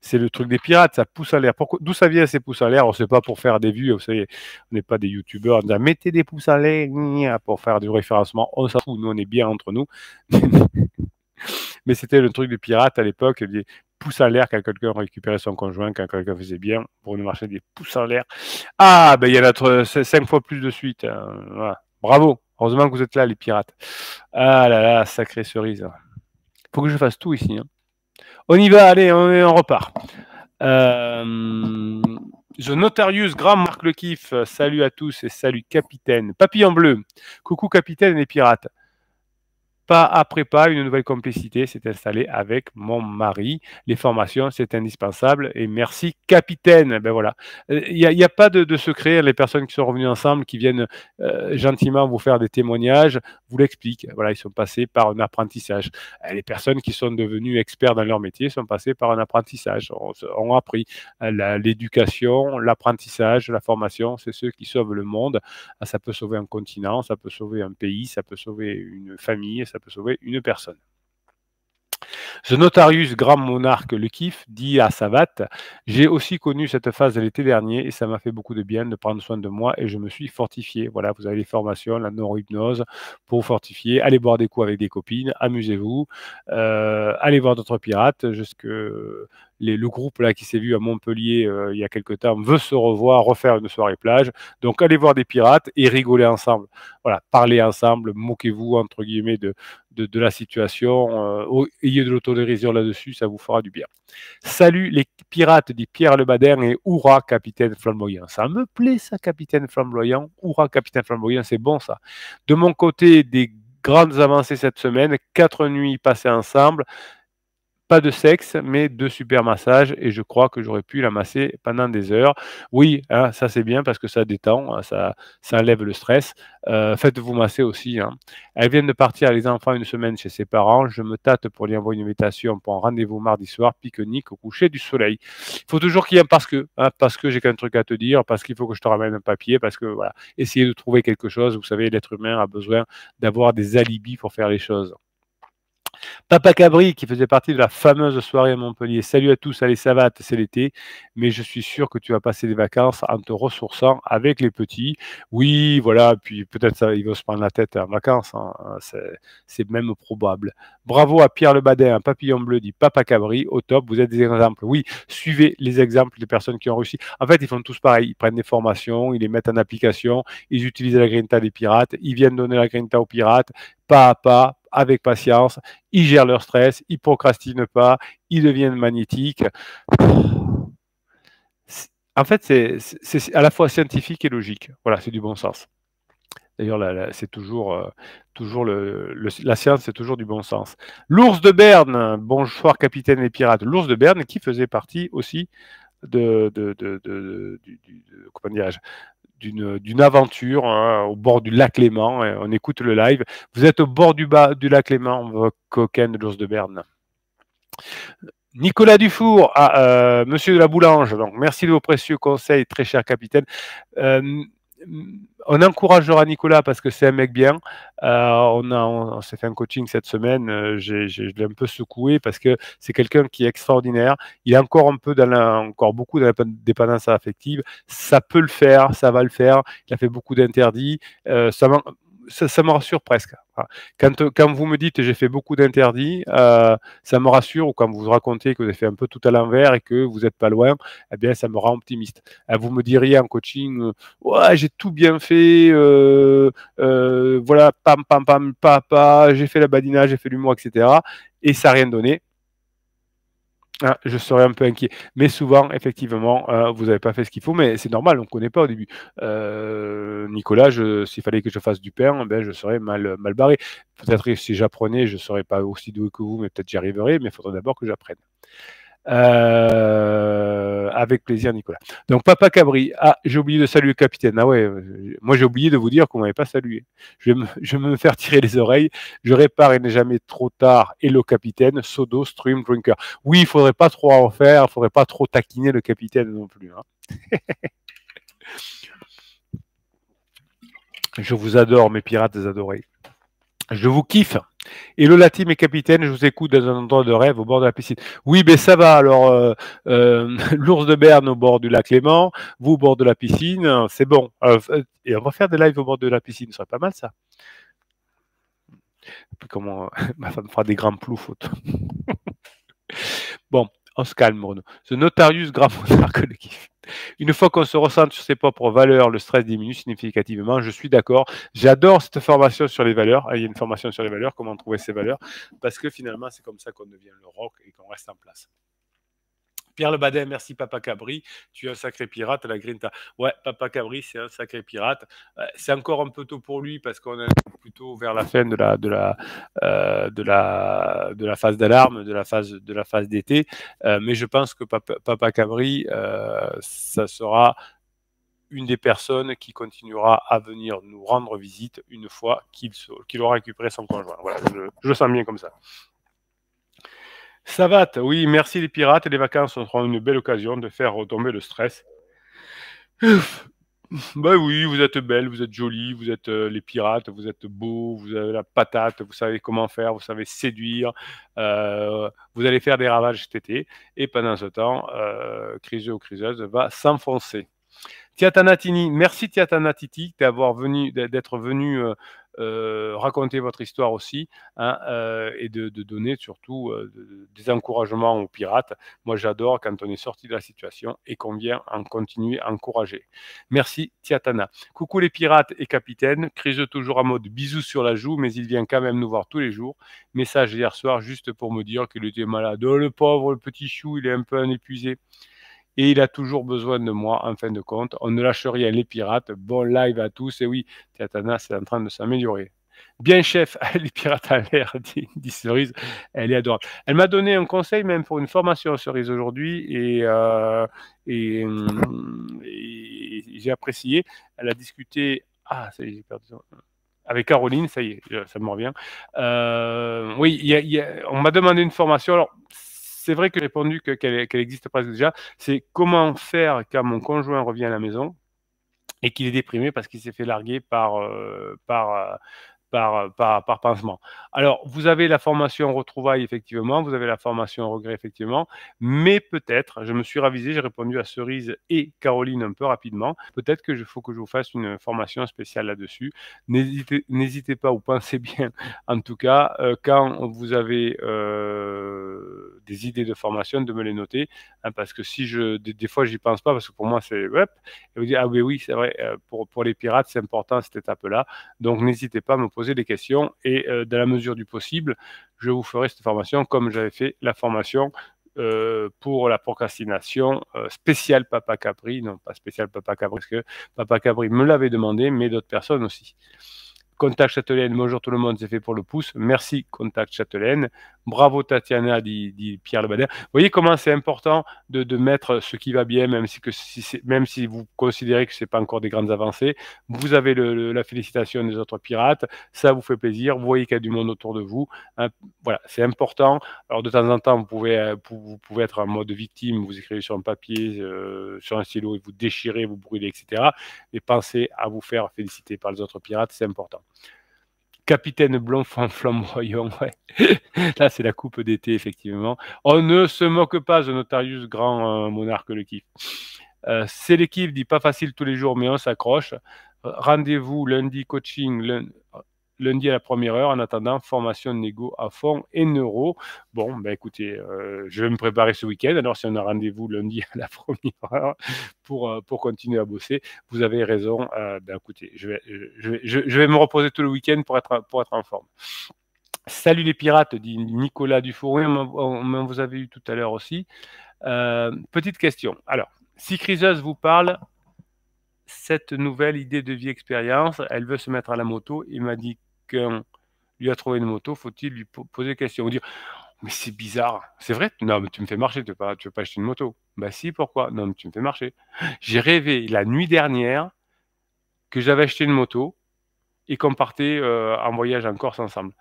c'est le truc des pirates, ça pousse à l'air. D'où ça vient ces pouces en l'air On ne sait pas pour faire des vues, vous savez, on n'est pas des youtubeurs, on dit mettez des pouces en l'air pour faire du référencement, on s'en fout, nous on est bien entre nous. Mais c'était le truc des pirates à l'époque, pouce en l'air quand quelqu'un récupérait son conjoint, quand quelqu'un faisait bien. pour nous marcher des pouces en l'air. Ah, ben il y en a cinq fois plus de suite. Hein. Bravo. Heureusement que vous êtes là, les pirates. Ah là là, sacrée cerise. Faut que je fasse tout ici. Hein. On y va, allez, on, repart. Euh, The Notarius, grand Marc Le Kiff, euh, salut à tous et salut capitaine. Papillon bleu, coucou capitaine et pirates. Pas après pas, une nouvelle complicité s'est installée avec mon mari. Les formations, c'est indispensable. Et merci, capitaine. Ben voilà. Euh, il n'y a, pas de, secret. Les personnes qui sont revenues ensemble, qui viennent euh, gentiment vous faire des témoignages, vous l'expliquent. Voilà, ils sont passés par un apprentissage. Euh, les personnes qui sont devenues experts dans leur métier sont passées par un apprentissage, On on appris. L'éducation, l'apprentissage, la formation, c'est ceux qui sauvent le monde. Ah, ça peut sauver un continent, ça peut sauver un pays, ça peut sauver une famille, ça peut sauver une personne ce Notarius, grand monarque le kiff, dit à Savate J'ai aussi connu cette phase l'été dernier et ça m'a fait beaucoup de bien de prendre soin de moi et je me suis fortifié. Voilà, vous avez les formations, la neurohypnose pour fortifier. Allez boire des coups avec des copines, amusez-vous, euh, allez voir d'autres pirates. Jusque le groupe là qui s'est vu à Montpellier euh, il y a quelques temps veut se revoir, refaire une soirée plage. Donc allez voir des pirates et rigolez ensemble. Voilà, parlez ensemble, moquez-vous entre guillemets de, de, la situation. Euh, ayez de l'autodérision là-dessus, ça vous fera du bien. Salut les pirates, dit Pierre le bader et Hurrah, capitaine flamboyant. Ça me plaît, ça, capitaine flamboyant. Hurrah, capitaine flamboyant, c'est bon, ça. De mon côté, des grandes avancées cette semaine, quatre nuits passées ensemble, pas de sexe, mais de super massage Et je crois que j'aurais pu la masser pendant des heures. Oui, hein, ça c'est bien parce que ça détend, hein, ça, ça enlève le stress. Euh, faites-vous masser aussi. Elle hein. Elles viennent de partir, les enfants, une semaine chez ses parents. Je me tâte pour lui envoyer une invitation pour un rendez-vous mardi soir, pique-nique, au coucher du soleil. Il faut toujours qu'il y ait un parce que, parce que j'ai qu'un truc à te dire, parce qu'il faut que je te ramène un papier, parce que voilà. Essayez de trouver quelque chose. Vous savez, l'être humain a besoin d'avoir des alibis pour faire les choses. Papa Cabri, qui faisait partie de la fameuse soirée à Montpellier. Salut à tous, allez, ça c'est l'été, mais je suis sûr que tu vas passer des vacances en te ressourçant avec les petits. Oui, voilà, puis peut-être il va se prendre la tête en vacances, hein. c'est même probable. Bravo à Pierre Lebadet, un papillon bleu dit Papa Cabri, au top, vous êtes des exemples. Oui, suivez les exemples des personnes qui ont réussi. En fait, ils font tous pareil, ils prennent des formations, ils les mettent en application, ils utilisent la grinta des pirates, ils viennent donner la grinta aux pirates, pas à pas, avec patience, ils gèrent leur stress, ils procrastinent pas, ils deviennent magnétiques. En fait, c'est à la fois scientifique et logique. Voilà, c'est du bon sens. D'ailleurs, c'est toujours, euh, toujours la science, c'est toujours du bon sens. L'ours de Berne, bonsoir capitaine des pirates. L'ours de Berne qui faisait partie aussi de, de, de, d'une aventure hein, au bord du lac Léman. On écoute le live. Vous êtes au bord du, bas, du lac Léman, Coquin de l'Ours de Berne. Nicolas Dufour ah, euh, Monsieur de la Boulange. Donc, merci de vos précieux conseils, très cher capitaine. Euh, on encouragera Nicolas parce que c'est un mec bien. Euh, on, a, on s'est fait un coaching cette semaine. Euh, je l'ai un peu secoué parce que c'est quelqu'un qui est extraordinaire. Il est encore un peu dans la, encore beaucoup dans la dépendance affective. Ça peut le faire, ça va le faire. Il a fait beaucoup d'interdits. Euh, ça, me rassure presque. Quand, quand vous me dites j'ai fait beaucoup d'interdits, euh, ça me rassure, ou quand vous racontez que vous avez fait un peu tout à l'envers et que vous n'êtes pas loin, eh bien, ça me rend optimiste. Ah, vous me diriez en coaching, euh, ouais, j'ai tout bien fait, euh, voilà, pam, pam, pam, papa, j'ai fait la badinage, j'ai fait l'humour, etc. Et ça n'a rien donné. Ah, je serais un peu inquiet. Mais souvent, effectivement, euh, vous n'avez pas fait ce qu'il faut, mais c'est normal, on ne connaît pas au début. Euh, Nicolas, s'il fallait que je fasse du pain, ben, je serais mal, mal barré. Peut-être que si j'apprenais, je ne serais pas aussi doué que vous, mais peut-être j'y arriverais, mais il faudrait d'abord que j'apprenne. Euh, avec plaisir, Nicolas. Donc, Papa Cabri. Ah, j'ai oublié de saluer le capitaine. Ah ouais, moi j'ai oublié de vous dire qu'on ne m'avait pas salué. Je vais, me, faire tirer les oreilles. Je répare, et n'est jamais trop tard. Hello, capitaine. Sodo, stream, drinker. Oui, il ne faudrait pas trop en faire. Il ne faudrait pas trop taquiner le capitaine non plus. Hein. je vous adore, mes pirates adorés. Je vous kiffe. Et le latin, et capitaine, je vous écoute dans un endroit de rêve au bord de la piscine. Oui, mais ben, ça va. Alors, euh, euh, l'ours de Berne au bord du lac Léman, vous au bord de la piscine, c'est bon. Euh, et on va faire des lives au bord de la piscine, ce serait pas mal ça. Puis comment ma femme fera des grands ploufs. bon, on se calme, Bruno. Ce Notarius Graphonar Collectif. Une fois qu'on se recentre sur ses propres valeurs, le stress diminue significativement. Je suis d'accord. J'adore cette formation sur les valeurs. Ah, il y a une formation sur les valeurs, comment trouver ses valeurs, parce que finalement, c'est comme ça qu'on devient le rock et qu'on reste en place. Pierre Le merci Papa Cabri. Tu es un sacré pirate, la Grinta. Ouais, Papa Cabri, c'est un sacré pirate. Euh, c'est encore un peu tôt pour lui parce qu'on a vers la fin de la, de la, euh, de la, de la phase d'alarme, de la phase, de la phase d'été. Euh, mais je pense que Papa, Papa Cabri, euh, ça sera une des personnes qui continuera à venir nous rendre visite une fois qu'il qu'il aura récupéré son conjoint. je, sens bien comme ça. Savate, oui, merci les pirates. Les vacances seront une belle occasion de faire retomber le stress. Bah oui, vous êtes belle, vous êtes jolie, vous êtes euh, les pirates, vous êtes beau, vous avez la patate, vous savez comment faire, vous savez séduire, euh, vous allez faire des ravages cet été. Et pendant ce temps, criseux ou criseuse va s'enfoncer. Tiatanatini, merci Tiatanatiti d'avoir venu, d'être venu euh, euh, raconter votre histoire aussi hein, euh, et de, donner surtout euh, des encouragements aux pirates. Moi, j'adore quand on est sorti de la situation et qu'on vient en continuer à encourager. Merci, Tiatana. Coucou les pirates et capitaine. Crise toujours en mode bisous sur la joue, mais il vient quand même nous voir tous les jours. Message hier soir juste pour me dire qu'il était malade. Oh, le pauvre, petit chou, il est un peu épuisé. Et il a toujours besoin de moi, en fin de compte. On ne lâche rien, les pirates. Bon live à tous. Et oui, Tiatana, c'est en train de s'améliorer. Bien chef, les pirates à l'air, dit, Cerise. Elle est adorable. Elle m'a donné un conseil même pour une formation Cerise aujourd'hui et, euh, et, j'ai apprécié. Elle a discuté. Ah, avec Caroline, ça y est, ça me revient. Euh, oui, on m'a demandé une formation. Alors, c'est vrai que j'ai répondu qu'elle existe presque déjà. C'est comment faire quand mon conjoint revient à la maison et qu'il est déprimé parce qu'il s'est fait larguer par, euh, par, euh, par, euh, par, par, pansement. Alors, vous avez la formation retrouvaille, effectivement, vous avez la formation regret, effectivement, mais peut-être, je me suis ravisé, j'ai répondu à Cerise et Caroline un peu rapidement, peut-être que je faut que je vous fasse une formation spéciale là-dessus. N'hésitez n'hésitez pas ou pensez bien, en tout cas, euh, quand vous avez euh, des idées de formation, de me les noter, hein, parce que si je, des, fois fois, j'y pense pas, parce que pour moi, c'est, hop, et vous dites, ah oui, oui, c'est vrai, pour, pour les pirates, c'est important cette étape-là, donc n'hésitez pas à me poser des questions et euh, dans la mesure du possible, je vous ferai cette formation comme j'avais fait la formation euh, pour la procrastination euh, spéciale Papa Capri, non pas spéciale Papa Capri, parce que Papa Capri me l'avait demandé, mais d'autres personnes aussi. Contact Châtelaine, bonjour tout le monde, c'est fait pour le pouce. Merci Contact Châtelaine. Bravo Tatiana, dit, Pierre Lebader. Vous voyez comment c'est important de, mettre ce qui va bien, même si, que même si vous considérez que ce n'est pas encore des grandes avancées. Vous avez la félicitation des autres pirates, ça vous fait plaisir, vous voyez qu'il y a du monde autour de vous. Hein, voilà, c'est important. Alors de temps en temps, vous pouvez, euh, vous pouvez être en mode victime, vous écrivez sur un papier, euh, sur un stylo, et vous déchirez, vous brûlez, etc. Mais pensez à vous faire féliciter par les autres pirates, c'est important. Capitaine blond flamboyant, ouais. Là, c'est la coupe d'été, effectivement. On ne se moque pas de Notarius, grand euh, monarque le kiff. Euh, c'est l'équipe, dit pas facile tous les jours, mais on s'accroche. Euh, rendez-vous lundi coaching, lundi à la première heure. En attendant, formation négo à fond et neuro. Bon, ben écoutez, euh, je vais me préparer ce week-end. Alors, si on a rendez-vous lundi à la première heure pour, euh, pour continuer à bosser, vous avez raison. Euh, ben, écoutez, je vais, je, vais, me reposer tout le week-end pour être, pour être en forme. Salut les pirates, dit Nicolas Oui, on, vous avait eu tout à l'heure aussi. petite question. Alors, si Criseuse vous parle, cette nouvelle idée de vie expérience, elle veut se mettre à la moto il m'a dit quelqu'un lui a trouvé une moto, faut-il lui poser des questions ou dire mais c'est bizarre, c'est vrai Non, mais tu me fais marcher, tu ne veux, pas, tu veux pas acheter une moto. Bah si, pourquoi Non, mais tu me fais marcher. J'ai rêvé la nuit dernière que j'avais acheté une moto et qu'on partait euh, en voyage en Corse ensemble.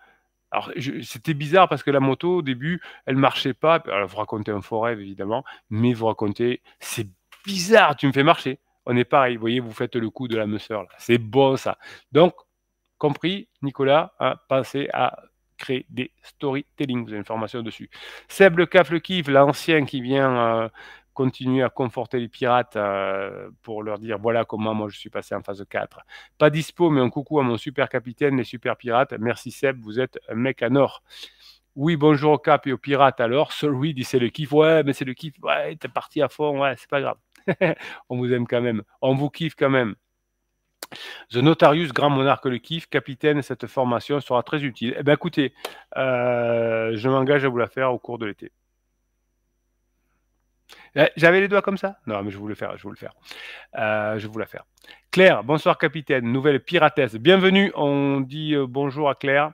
Alors, c'était bizarre parce que la moto, au début, elle marchait pas. Alors, vous racontez un faux rêve, évidemment, mais vous racontez, c'est bizarre, tu me fais marcher. On est pareil, vous voyez, vous faites le coup de la meuseur, C'est bon, ça. Donc, compris, Nicolas, a pensez à créer des storytelling. Vous avez une formation dessus. Seb le Caf le Kiff, l'ancien qui vient euh, continuer à conforter les pirates euh, pour leur dire voilà comment moi je suis passé en phase 4. Pas dispo, mais un coucou à mon super capitaine, les super pirates. Merci Seb, vous êtes un mec à nord. Oui, bonjour au Cap et aux pirates alors. Celui dit c'est le kiff. Ouais, mais c'est le kiff. Ouais, t'es parti à fond. Ouais, c'est pas grave. On vous aime quand même. On vous kiffe quand même. The Notarius, grand monarque le kiff, capitaine, cette formation sera très utile. Eh bien, écoutez, euh, je m'engage à vous la faire au cours de l'été. Eh, j'avais les doigts comme ça Non, mais je voulais le faire, je vous le faire. je voulais la faire. Claire, bonsoir capitaine, nouvelle piratesse. Bienvenue, on dit euh, bonjour à Claire.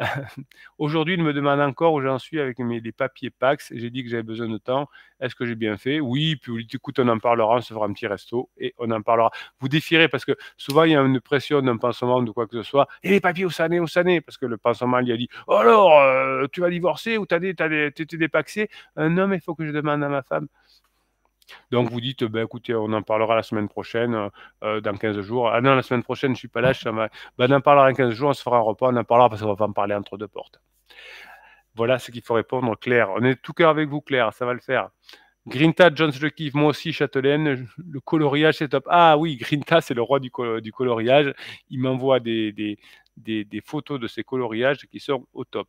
Euh, aujourd'hui, il me demande encore où j'en suis avec mes, les papiers Pax. J'ai dit que j'avais besoin de temps. Est-ce que j'ai bien fait Oui, puis écoute, on en parlera, on se fera un petit resto et on en parlera. Vous défierez parce que souvent, il y a une pression d'un pansement de quoi que ce soit. Et les papiers, où ça au Parce que le pansement lui a dit oh alors, euh, tu vas divorcer ou tu as dépaxé Non, mais il faut que je demande à ma femme. Donc vous dites, ben, écoutez, on en parlera la semaine prochaine, euh, euh, dans 15 jours. Ah non, la semaine prochaine, je ne suis pas là, ben, on en parlera dans 15 jours, on se fera un repas, on en parlera parce qu'on va pas en parler entre deux portes. Voilà ce qu'il faut répondre, Claire. On est tout cœur avec vous, Claire, ça va le faire. Grinta, Jones, je kiffe. Moi aussi, Châtelaine. Le coloriage, c'est top. Ah oui, Grinta, c'est le roi du, coloriage. Il m'envoie des, photos de ses coloriages qui sont au top.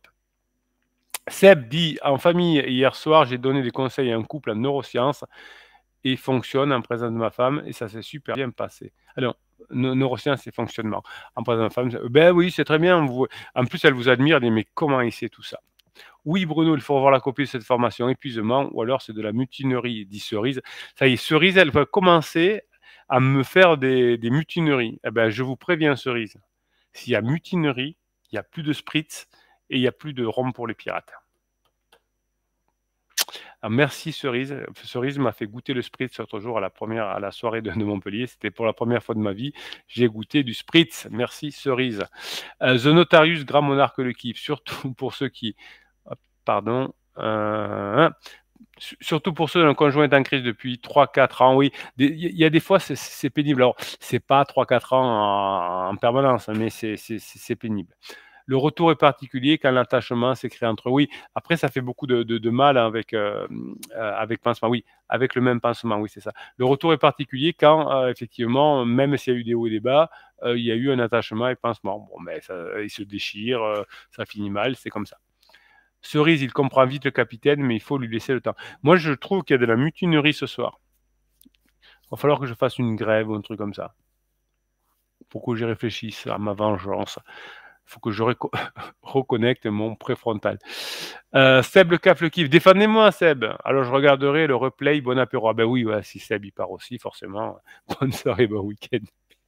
Seb dit En famille, hier soir, j'ai donné des conseils à un couple en neurosciences et fonctionne en présence de ma femme et ça s'est super bien passé. Alors, neurosciences et fonctionnement. En présence de ma femme, ben oui, c'est très bien. en plus, elle vous admire, elle dit, mais comment il sait tout ça oui, Bruno, il faut avoir la copie de cette formation épuisement, ou alors c'est de la mutinerie, dit Cerise. Ça y est, Cerise, elle va commencer à me faire des, mutineries. Eh ben, je vous préviens, Cerise, s'il y a mutinerie, il n'y a plus de spritz et il n'y a plus de rhum pour les pirates. Ah, merci Cerise. Cerise m'a fait goûter le Spritz l'autre jour à la première, à la soirée de, Montpellier. C'était pour la première fois de ma vie. J'ai goûté du Spritz. Merci Cerise. Euh, The Notarius, grand monarque le Surtout pour ceux qui, pardon, euh, surtout pour ceux dont le conjoint est en crise depuis 3-4 ans, oui. Il y a des fois, c'est pénible. Alors, c'est pas 3-4 ans en, en permanence, hein, mais c'est pénible le retour est particulier quand l'attachement s'est créé entre eux. Oui, après, ça fait beaucoup de, mal hein, avec, euh, euh, avec pansement. Oui, avec le même pansement, oui, c'est ça. Le retour est particulier quand, euh, effectivement, même s'il y a eu des hauts et des bas, il y a eu un attachement et pansement. Bon, mais ça, il se déchire, ça finit mal, c'est comme ça. Cerise, il comprend vite le capitaine, mais il faut lui laisser le temps. Moi, je trouve qu'il y a de la mutinerie ce soir. Il va falloir que je fasse une grève ou un truc comme ça. Pour que j'y réfléchisse à ma vengeance. Il faut que je reconnecte mon préfrontal. Euh, Seb le caf le kiff. Défendez-moi, Seb. Alors, je regarderai le replay. Bon apéro. Ah ben oui, si Seb il part aussi, forcément. Bonne soirée, bon week-end.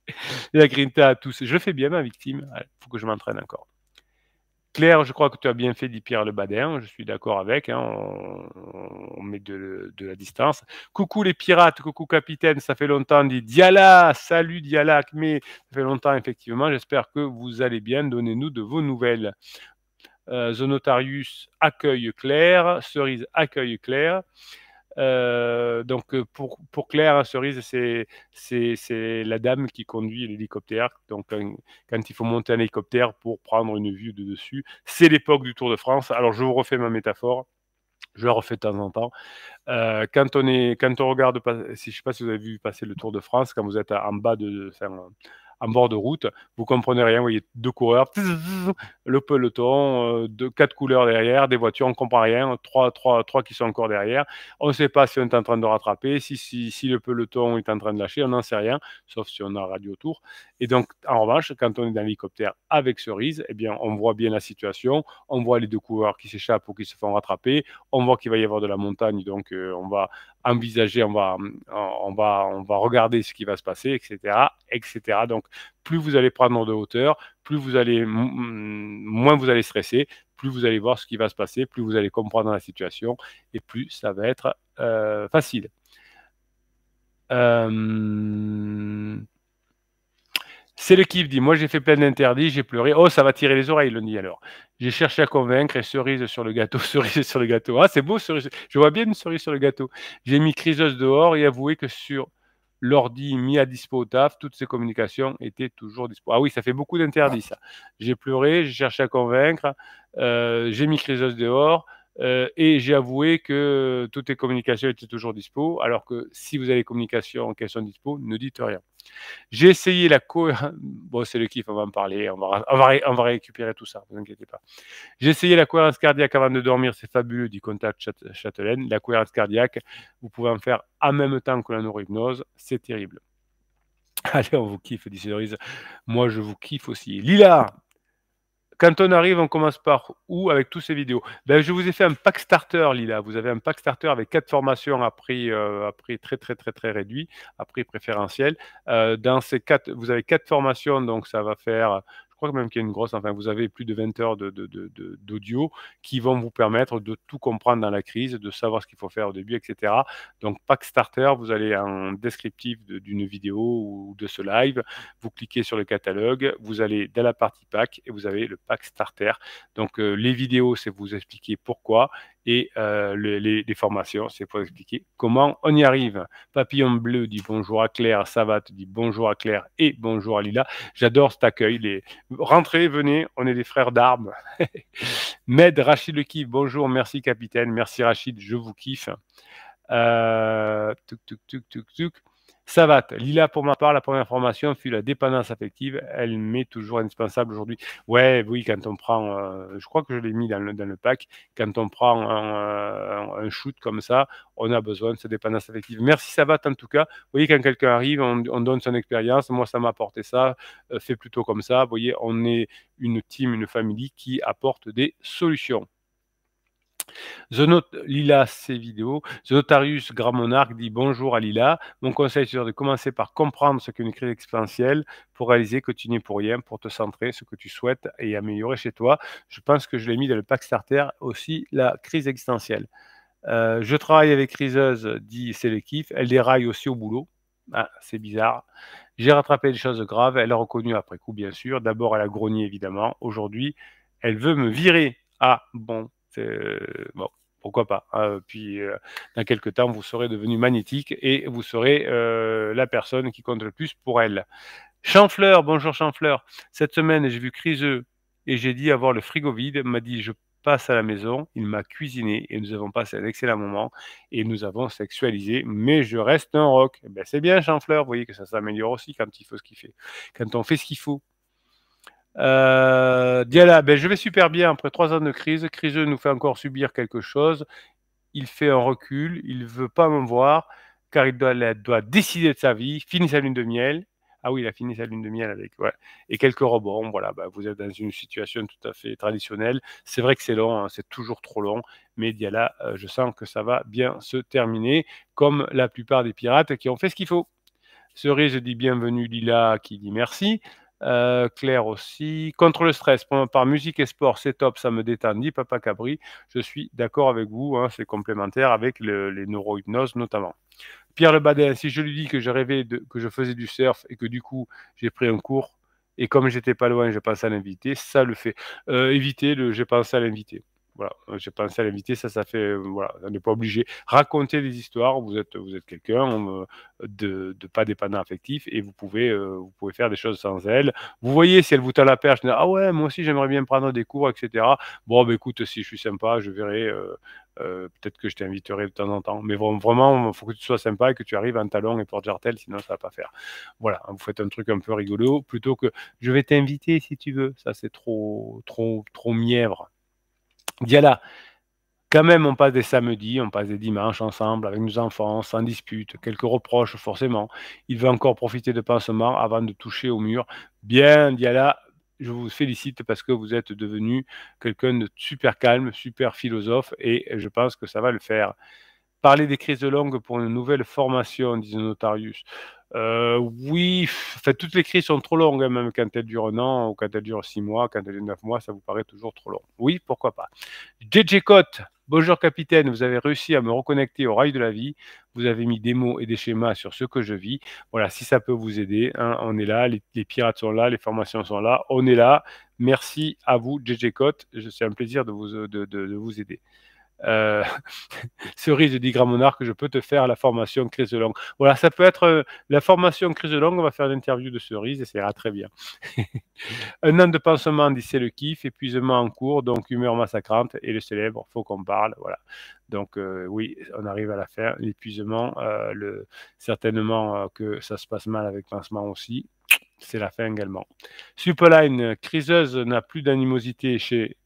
La grinta à tous. Je fais bien ma victime. Il faut que je m'entraîne encore. Claire, je crois que tu as bien fait dit Pierre le Badin, je suis d'accord avec, hein, on, met de, la distance. Coucou les pirates, coucou capitaine, ça fait longtemps, dit Diala, salut Diala, mais ça fait longtemps effectivement, j'espère que vous allez bien, donnez-nous de vos nouvelles. Zonotarius euh, accueille Claire, Cerise accueille Claire. Euh, donc euh, pour, pour Claire hein, Cerise, c'est, c'est, la dame qui conduit l'hélicoptère. Donc quand, il faut monter un hélicoptère pour prendre une vue de dessus, c'est l'époque du Tour de France. Alors je vous refais ma métaphore. Je la refais de temps en temps. Euh, quand, on est, quand on regarde, si, je ne sais pas si vous avez vu passer le Tour de France, quand vous êtes en bas de, en bord de route, vous comprenez rien, vous voyez deux coureurs, le peloton, euh, de quatre couleurs derrière, des voitures, on ne comprend rien, trois, trois, qui sont encore derrière, on ne sait pas si on est en train de rattraper, si, si, si le peloton est en train de lâcher, on n'en sait rien, sauf si on a radio tour. Et donc, en revanche, quand on est dans l'hélicoptère avec Cerise, eh bien, on voit bien la situation, on voit les deux coureurs qui s'échappent ou qui se font rattraper, on voit qu'il va y avoir de la montagne, donc euh, on va envisager, on va, euh, on va, on va regarder ce qui va se passer, etc., etc. Donc, plus vous allez prendre de hauteur, plus vous allez, moins vous allez stresser, plus vous allez voir ce qui va se passer, plus vous allez comprendre la situation et plus ça va être euh, facile. Euh, c'est le kiff dit, moi j'ai fait plein d'interdits, j'ai pleuré. Oh, ça va tirer les oreilles, le lundi alors. J'ai cherché à convaincre et cerise sur le gâteau, cerise sur le gâteau. Ah, c'est beau, cerise. Je vois bien une cerise sur le gâteau. J'ai mis criseuse dehors et avoué que sur l'ordi mis à dispo au taf, toutes ces communications étaient toujours dispo. Ah oui, ça fait beaucoup d'interdits, ah. ça. J'ai pleuré, j'ai cherché à convaincre, euh, j'ai mis Chrysos dehors, euh, et j'ai avoué que toutes les communications étaient toujours dispo, alors que si vous avez communication communications en sont dispo, ne dites rien. J'ai essayé la cohérence. Bon, c'est le kiff, on va en parler, on va, on va, récupérer tout ça, ne vous inquiétez pas. J'ai essayé la cohérence cardiaque avant de dormir, c'est fabuleux, dit Contact Châtelaine. La cohérence cardiaque, vous pouvez en faire en même temps que la neurohypnose, c'est terrible. Allez, on vous kiffe, dit Cédrise. Moi, je vous kiffe aussi. Lila, quand on arrive, on commence par où avec toutes ces vidéos ben, Je vous ai fait un pack starter, Lila. Vous avez un pack starter avec quatre formations à prix, euh, à prix très, très, très, très réduit, à prix préférentiel. Euh, dans ces quatre, vous avez quatre formations, donc ça va faire même qu'il y a une grosse, enfin, vous avez plus de 20 heures d'audio qui vont vous permettre de tout comprendre dans la crise, de savoir ce qu'il faut faire au début, etc. Donc, pack starter, vous allez en descriptif d'une vidéo ou de ce live, vous cliquez sur le catalogue, vous allez dans la partie pack et vous avez le pack starter. Donc, euh, les vidéos, c'est vous expliquer pourquoi et les, formations, c'est pour expliquer comment on y arrive. Papillon Bleu dit bonjour à Claire, Savate dit bonjour à Claire et bonjour à Lila. J'adore cet accueil. Les... Rentrez, venez, on est des frères d'armes. Med Rachid le kiffe, bonjour, merci capitaine, merci Rachid, je vous kiffe. Tuk, tuk, tuk, tuk, tuk. Savate, Lila, pour ma part, la première formation fut la dépendance affective. Elle m'est toujours indispensable aujourd'hui. Ouais, oui, quand on prend, euh, je crois que je l'ai mis dans le, dans le, pack, quand on prend un, shoot comme ça, on a besoin de cette dépendance affective. Merci Savate, en tout cas. Vous voyez, quand quelqu'un arrive, on, donne son expérience. Moi, ça m'a apporté ça. c'est euh, plutôt comme ça. Vous voyez, on est une team, une famille qui apporte des solutions. The Note Lila, ces vidéos. The Notarius Grand Monarque dit bonjour à Lila. Mon conseil, c'est de commencer par comprendre ce qu'est une crise exponentielle pour réaliser que tu n'es pour rien, pour te centrer ce que tu souhaites et améliorer chez toi. Je pense que je l'ai mis dans le pack starter aussi, la crise existentielle. Euh, je travaille avec Riseuse, dit c'est Elle déraille aussi au boulot. Ah, c'est bizarre. J'ai rattrapé des choses graves. Elle a reconnu après coup, bien sûr. D'abord, elle a grogné, évidemment. Aujourd'hui, elle veut me virer. Ah, bon, euh, bon, pourquoi pas. Hein. Puis euh, dans quelques temps, vous serez devenu magnétique et vous serez euh, la personne qui compte le plus pour elle. Chanfleur, bonjour Chanfleur. Cette semaine, j'ai vu Criseux et j'ai dit avoir le frigo vide. M'a dit je passe à la maison. Il m'a cuisiné et nous avons passé un excellent moment et nous avons sexualisé, mais je reste un rock. Eh ben, c'est bien, Chanfleur. Vous voyez que ça s'améliore aussi quand il faut ce qu'il fait. Quand on fait ce qu'il faut, euh, Diala, ben je vais super bien après trois ans de crise. Crise nous fait encore subir quelque chose. Il fait un recul, il veut pas me voir car il doit, doit décider de sa vie, finit sa lune de miel. Ah oui, il a fini sa lune de miel avec. Et quelques rebonds. Voilà, ben, vous êtes dans une situation tout à fait traditionnelle. C'est vrai que c'est long, hein, c'est toujours trop long. Mais Diala, euh, je sens que ça va bien se terminer, comme la plupart des pirates qui ont fait ce qu'il faut. Cerise dit bienvenue Lila qui dit merci. Euh, Claire aussi. Contre le stress, par musique et sport, c'est top, ça me détend, dit Papa Cabri. Je suis d'accord avec vous, hein, c'est complémentaire avec les neurohypnoses notamment. Pierre Le si je lui dis que je rêvais de, que je faisais du surf et que du coup j'ai pris un cours et comme j'étais pas loin, j'ai pensé à l'inviter, ça le fait. Euh, éviter le j'ai pensé à l'inviter. Voilà, euh, j'ai pensé à l'inviter, ça, ça fait. Euh, voilà, on n'est pas obligé. Racontez des histoires, vous êtes, vous êtes quelqu'un euh, de, de, pas dépendant affectif et vous pouvez, vous pouvez faire des choses sans elle. Vous voyez, si elle vous t'a la perche, ah ouais, moi aussi j'aimerais bien prendre des cours, etc. Bon, bah, écoute, si je suis sympa, je verrai. Peut-être que je t'inviterai de temps en temps. Mais vraiment, il faut que tu sois sympa et que tu arrives en talon et porte-jartel, sinon ça va pas faire. Voilà, vous faites un truc un peu rigolo plutôt que je vais t'inviter si tu veux. Ça, c'est trop, trop, trop mièvre. Diala, quand même, on passe des samedis, on passe des dimanches ensemble avec nos enfants, sans dispute, quelques reproches forcément. Il veut encore profiter de pansements avant de toucher au mur. Bien, Diala, je vous félicite parce que vous êtes devenu quelqu'un de super calme, super philosophe et je pense que ça va le faire. Parler des crises de langue pour une nouvelle formation, disait Notarius. Euh, oui, toutes les crises sont trop longues, hein, même quand elles durent un an, ou quand elles durent six mois, quand elles durent neuf mois, ça vous paraît toujours trop long. Oui, pourquoi pas. JJ Cote, bonjour capitaine, vous avez réussi à me reconnecter au rail de la vie, vous avez mis des mots et des schémas sur ce que je vis. Voilà, si ça peut vous aider, hein, on est là, les, pirates sont là, les formations sont là, on est là. Merci à vous, JJ Cote. c'est un plaisir de vous, de vous aider. Euh, cerise dit grand que monarque, je peux te faire la formation crise de langue. Voilà, ça peut être euh, la formation crise de langue, on va faire l'interview de cerise et ça ira très bien. un an de pansement, dit c'est le kiff, épuisement en cours, donc humeur massacrante et le célèbre, faut qu'on parle, voilà. Donc euh, oui, on arrive à la fin, l'épuisement, certainement que ça se passe mal avec pansement aussi, c'est la fin également. Superline, Criseuse n'a plus d'animosité chez,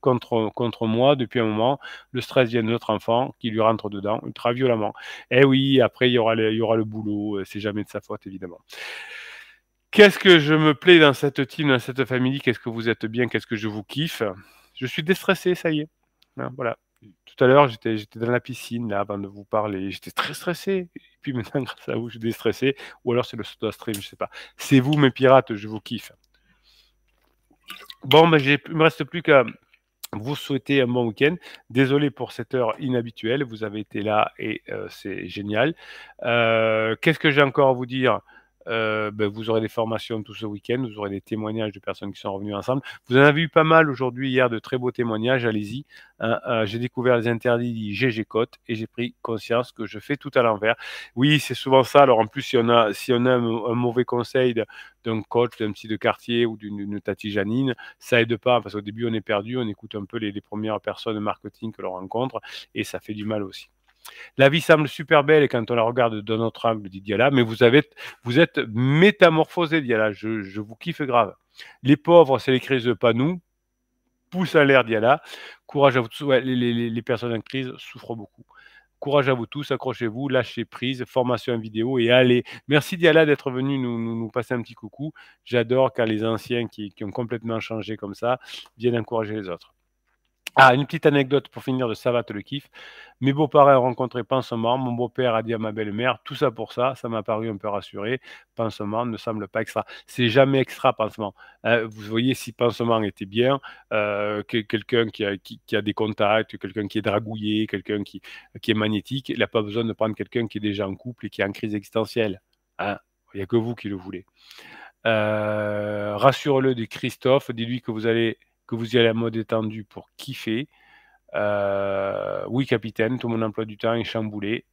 contre, contre moi depuis un moment. Le stress vient de notre enfant qui lui rentre dedans ultra violemment. Eh oui, après, il y aura, il y aura le boulot, euh, c'est jamais de sa faute, évidemment. Qu'est-ce que je me plais dans cette team, dans cette famille Qu'est-ce que vous êtes bien Qu'est-ce que je vous kiffe Je suis déstressé, ça y est. Hein, voilà, tout à l'heure, j'étais, dans la piscine là, avant de vous parler. J'étais très stressé. Et puis maintenant, grâce à vous, je suis déstressé. Ou alors, c'est le soda stream, je sais pas. C'est vous, mes pirates, je vous kiffe. Bon, mais ben, j'ai, me reste plus qu'à vous souhaiter un bon week-end. Désolé pour cette heure inhabituelle. Vous avez été là et euh, c'est génial. Euh, qu'est-ce que j'ai encore à vous dire euh, ben, vous aurez des formations tout ce week-end, vous aurez des témoignages de personnes qui sont revenues ensemble. Vous en avez eu pas mal aujourd'hui, hier, de très beaux témoignages, allez-y. Euh, euh, j'ai découvert les interdits GG Cote et j'ai pris conscience que je fais tout à l'envers. Oui, c'est souvent ça. Alors en plus, si on a, si on a un, mauvais conseil d'un coach, d'un petit de quartier ou d'une tati Janine, ça aide pas parce qu'au début, on est perdu, on écoute un peu les, les premières personnes marketing que l'on rencontre et ça fait du mal aussi. La vie semble super belle et quand on la regarde de notre angle, dit Diala, mais vous, avez, vous êtes métamorphosé, Diala. Je, je vous kiffe grave. Les pauvres, c'est les crises de nous. Pousse à l'air, Diala. Courage à vous tous. les, personnes en crise souffrent beaucoup. Courage à vous tous, accrochez-vous, lâchez prise, formation en vidéo et allez. Merci Diala d'être venu nous, nous, passer un petit coucou. J'adore car les anciens qui ont complètement changé comme ça viennent encourager les autres. Ah, ah, une petite anecdote pour finir de Savate le kiff. Mes beaux-parents ont rencontré Pansement, mon beau-père a dit à ma belle-mère, tout ça pour ça, ça m'a paru un peu rassuré. Pansement ne semble pas extra. C'est jamais extra, Pansement. Hein, vous voyez, si Pansement était bien, euh, quelqu'un qui a, des contacts, quelqu'un qui est dragouillé, quelqu'un qui, est magnétique, il n'a pas besoin de prendre quelqu'un qui est déjà en couple et qui est en crise existentielle. Hein, il n'y a que vous qui le voulez. Euh, rassure-le de Christophe, dis-lui que vous allez que vous y allez en mode étendu pour kiffer. Euh, oui, capitaine, tout mon emploi du temps est chamboulé.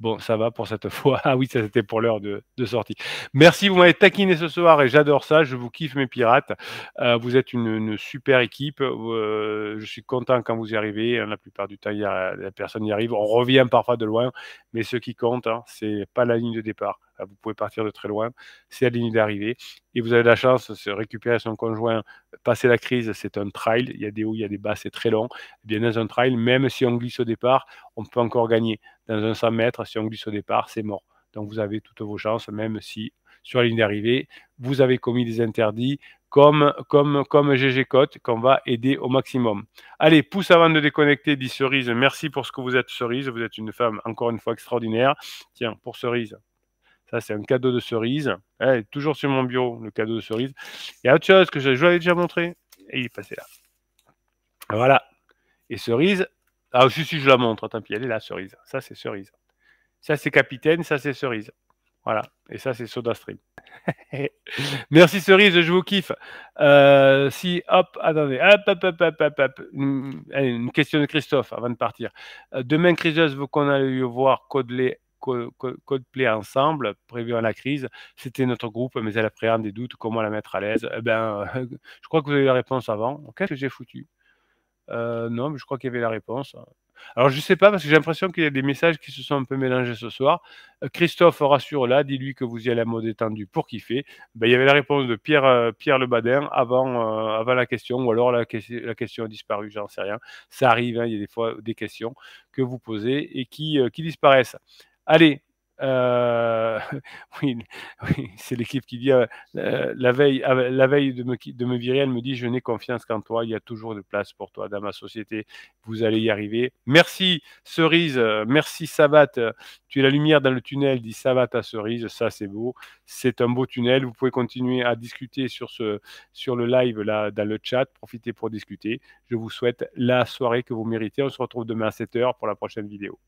Bon, ça va pour cette fois. Ah oui, ça c'était pour l'heure de, sortie. Merci, vous m'avez taquiné ce soir et j'adore ça. Je vous kiffe mes pirates. Euh, vous êtes une, super équipe. Euh, je suis content quand vous y arrivez. Hein, la plupart du temps, la personne y arrive. On revient parfois de loin, mais ce qui compte, hein, c'est pas la ligne de départ, vous pouvez partir de très loin, c'est la ligne d'arrivée. Et vous avez la chance de récupérer son conjoint, passer la crise, c'est un trail, il y a des hauts, il y a des bas, c'est très long. Eh dans un trail, même si on glisse au départ, on peut encore gagner. Dans un 100 mètres, si on glisse au départ, c'est mort. Donc vous avez toutes vos chances, même si sur la ligne d'arrivée, vous avez commis des interdits, comme, comme, comme GG Cote, qu'on va aider au maximum. Allez, pouce avant de déconnecter, dit Cerise. Merci pour ce que vous êtes, Cerise. Vous êtes une femme, encore une fois, extraordinaire. Tiens, pour Cerise, c'est un cadeau de cerise. Hein, est toujours sur mon bureau, le cadeau de cerise. Il y autre chose que je, vous l'avais déjà montré. Et il est passé là. Voilà. Et cerise. Ah, si, si, je la montre. Tant pis, elle est là, cerise. Ça, c'est cerise. Ça, c'est capitaine. Ça, c'est cerise. Voilà. Et ça, c'est soda stream Merci Cerise, je vous kiffe. Euh, si, hop, attendez, Une, question de Christophe avant de partir. Euh, demain, Christophe, veut qu'on aille voir Codelet codeplay ensemble, prévu à la crise. C'était notre groupe, mais elle appréhende des doutes, comment la mettre à l'aise eh ben, Je crois que vous avez la réponse avant. Qu'est-ce que j'ai foutu euh, Non, mais je crois qu'il y avait la réponse. Alors, je ne sais pas, parce que j'ai l'impression qu'il y a des messages qui se sont un peu mélangés ce soir. Euh, Christophe, rassure-la, dis-lui que vous y allez à mode étendu pour kiffer. Ben, il y avait la réponse de Pierre, euh, Pierre Le Badin avant, avant la question, ou alors la, la question a disparu, j'en sais rien. Ça arrive, hein, il y a des fois des questions que vous posez et qui, qui disparaissent. Allez, euh, oui, c'est l'équipe qui dit euh, euh, la veille, ah, la veille de me, de me virer, elle me dit je n'ai confiance qu'en toi, il y a toujours de place pour toi dans ma société, vous allez y arriver. Merci Cerise, merci Sabat, tu es la lumière dans le tunnel, dit Sabat à Cerise, ça c'est beau, c'est un beau tunnel. Vous pouvez continuer à discuter sur ce sur le live là dans le chat, profitez pour discuter. Je vous souhaite la soirée que vous méritez. On se retrouve demain à 7h pour la prochaine vidéo.